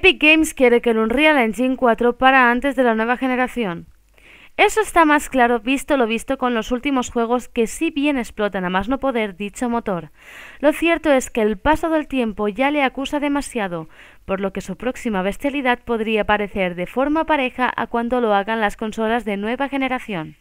Epic Games quiere que el Unreal Engine 4 para antes de la nueva generación. Eso está más claro visto lo visto con los últimos juegos que si bien explotan a más no poder dicho motor. Lo cierto es que el paso del tiempo ya le acusa demasiado, por lo que su próxima bestialidad podría parecer de forma pareja a cuando lo hagan las consolas de nueva generación.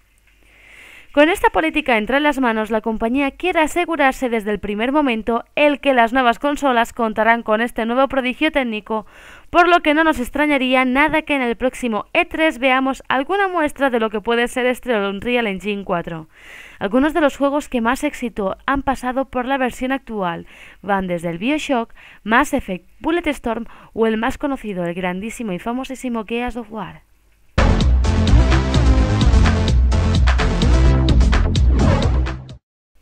Con esta política entre las manos, la compañía quiere asegurarse desde el primer momento el que las nuevas consolas contarán con este nuevo prodigio técnico, por lo que no nos extrañaría nada que en el próximo E3 veamos alguna muestra de lo que puede ser este Unreal Engine 4. Algunos de los juegos que más éxito han pasado por la versión actual van desde el Bioshock, Mass Effect, Bulletstorm o el más conocido, el grandísimo y famosísimo Gears of War.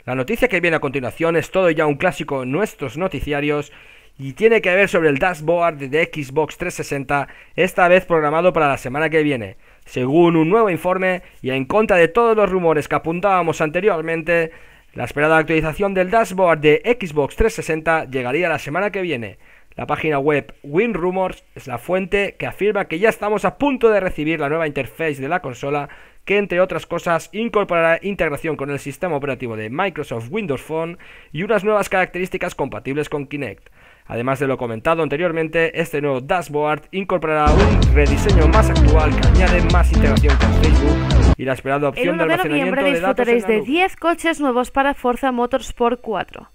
La noticia que viene a continuación es todo ya un clásico en nuestros noticiarios y tiene que ver sobre el dashboard de Xbox 360, esta vez programado para la semana que viene. Según un nuevo informe y en contra de todos los rumores que apuntábamos anteriormente, la esperada actualización del dashboard de Xbox 360 llegaría la semana que viene. La página web WinRumors es la fuente que afirma que ya estamos a punto de recibir la nueva interface de la consola que entre otras cosas incorporará integración con el sistema operativo de Microsoft Windows Phone y unas nuevas características compatibles con Kinect. Además de lo comentado anteriormente, este nuevo dashboard incorporará un rediseño más actual que añade más integración con Facebook y la esperada opción de, almacenamiento de 10 coches nuevos para Motorsport 4.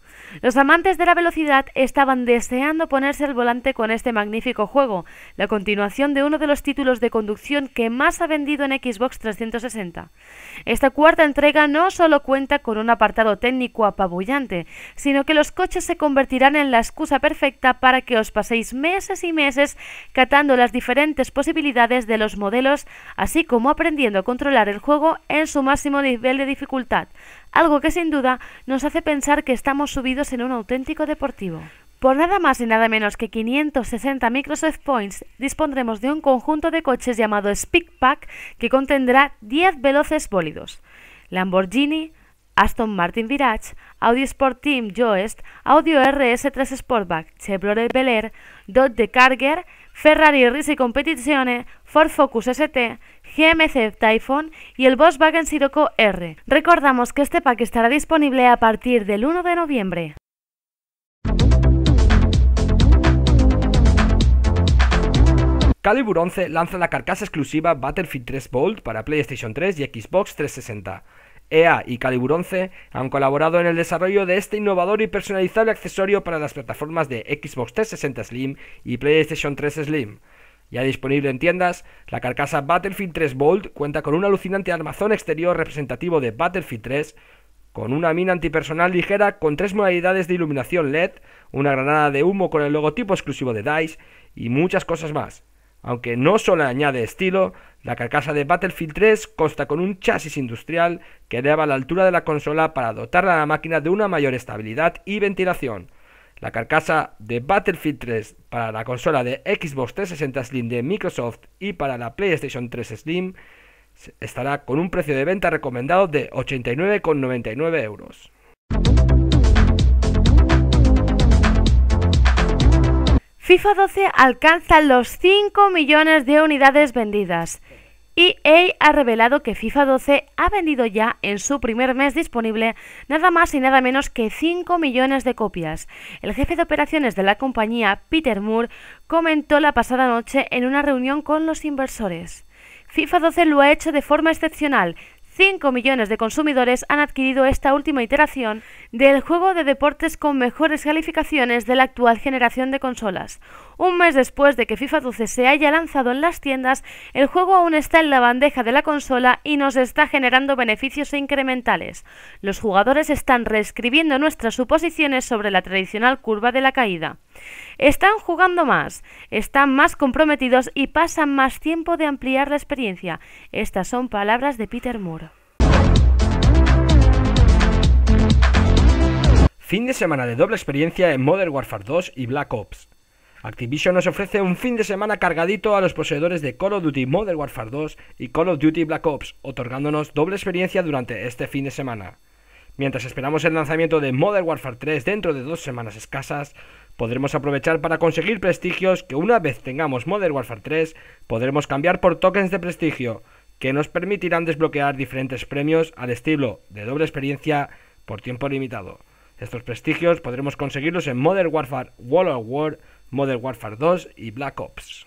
Los amantes de la velocidad estaban deseando ponerse al volante con este magnífico juego, la continuación de uno de los títulos de conducción que más ha vendido en Xbox 360. Esta cuarta entrega no solo cuenta con un apartado técnico apabullante, sino que los coches se convertirán en la excusa perfecta para que os paséis meses y meses catando las diferentes posibilidades de los modelos, así como aprendiendo a controlar el juego en su máximo nivel de dificultad, algo que sin duda nos hace pensar que estamos subidos en un auténtico deportivo. Por nada más y nada menos que 560 Microsoft Points dispondremos de un conjunto de coches llamado Speak Pack que contendrá 10 veloces bólidos. Lamborghini, Aston Martin Virage, Audi Sport Team Joest, Audi RS3 Sportback, Chevrolet Bel Air, Dodge Charger. Ferrari Risi Competizione, Ford Focus ST, GMC Typhoon y el Volkswagen Sirocco R. Recordamos que este pack estará disponible a partir del 1 de noviembre. Calibur 11 lanza la carcasa exclusiva Battlefield 3 Bolt para PlayStation 3 y Xbox 360. EA y Calibur 11 han colaborado en el desarrollo de este innovador y personalizable accesorio para las plataformas de Xbox 360 Slim y PlayStation 3 Slim. Ya disponible en tiendas, la carcasa Battlefield 3 Bolt cuenta con un alucinante armazón exterior representativo de Battlefield 3, con una mina antipersonal ligera con tres modalidades de iluminación LED, una granada de humo con el logotipo exclusivo de DICE y muchas cosas más. Aunque no solo añade estilo, la carcasa de Battlefield 3 consta con un chasis industrial que eleva la altura de la consola para dotar a la máquina de una mayor estabilidad y ventilación. La carcasa de Battlefield 3 para la consola de Xbox 360 Slim de Microsoft y para la PlayStation 3 Slim estará con un precio de venta recomendado de 89,99 euros. FIFA 12 alcanza los 5 millones de unidades vendidas. EA ha revelado que FIFA 12 ha vendido ya en su primer mes disponible nada más y nada menos que 5 millones de copias. El jefe de operaciones de la compañía, Peter Moore, comentó la pasada noche en una reunión con los inversores. FIFA 12 lo ha hecho de forma excepcional. 5 millones de consumidores han adquirido esta última iteración del juego de deportes con mejores calificaciones de la actual generación de consolas. Un mes después de que FIFA 12 se haya lanzado en las tiendas, el juego aún está en la bandeja de la consola y nos está generando beneficios incrementales. Los jugadores están reescribiendo nuestras suposiciones sobre la tradicional curva de la caída. Están jugando más, están más comprometidos y pasan más tiempo de ampliar la experiencia. Estas son palabras de Peter Moore. Fin de semana de doble experiencia en Modern Warfare 2 y Black Ops. Activision nos ofrece un fin de semana cargadito a los poseedores de Call of Duty Modern Warfare 2 y Call of Duty Black Ops, otorgándonos doble experiencia durante este fin de semana. Mientras esperamos el lanzamiento de Modern Warfare 3 dentro de dos semanas escasas, podremos aprovechar para conseguir prestigios que una vez tengamos Modern Warfare 3 podremos cambiar por tokens de prestigio, que nos permitirán desbloquear diferentes premios al estilo de doble experiencia por tiempo limitado. Estos prestigios podremos conseguirlos en Modern Warfare World of War, Modern Warfare 2 y Black Ops.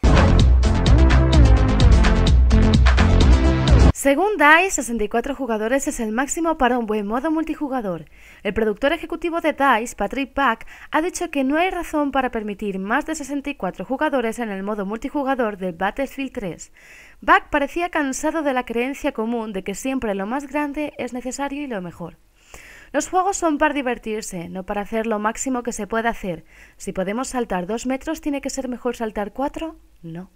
Según DICE, 64 jugadores es el máximo para un buen modo multijugador. El productor ejecutivo de DICE, Patrick Pack, ha dicho que no hay razón para permitir más de 64 jugadores en el modo multijugador de Battlefield 3. Back parecía cansado de la creencia común de que siempre lo más grande es necesario y lo mejor. Los juegos son para divertirse, no para hacer lo máximo que se puede hacer. Si podemos saltar dos metros, ¿tiene que ser mejor saltar cuatro? No.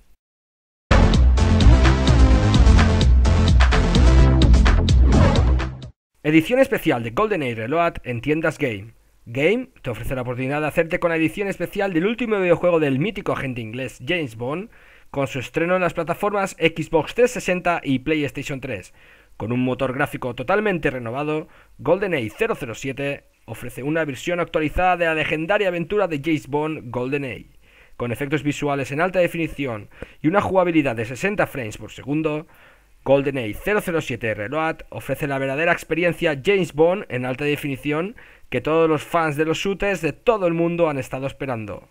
Edición especial de GoldenEye Reload en tiendas Game. Game te ofrece la oportunidad de hacerte con la edición especial del último videojuego del mítico agente inglés James Bond, con su estreno en las plataformas Xbox 360 y PlayStation 3. Con un motor gráfico totalmente renovado, GoldenEye 007 ofrece una versión actualizada de la legendaria aventura de James Bond GoldenEye. Con efectos visuales en alta definición y una jugabilidad de 60 frames por segundo, GoldenEye 007 Reload ofrece la verdadera experiencia James Bond en alta definición que todos los fans de los shooters de todo el mundo han estado esperando.